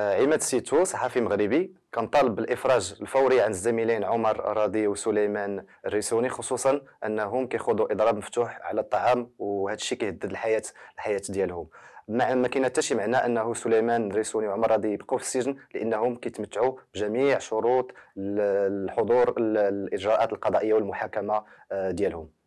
عماد آه، سيتو صحفي مغربي كان طالب بالافراج الفوري عن الزميلين عمر راضي وسليمان الريسوني خصوصا انهم كيخوضوا اضراب مفتوح على الطعام وهذا الشيء كيهدد الحياه الحياه ديالهم ما ما كاين حتى شي معنى انه سليمان الريسوني وعمر راضي يبقوا في السجن لانهم كيتمتعوا بجميع شروط الحضور الاجراءات القضائيه والمحاكمه آه، ديالهم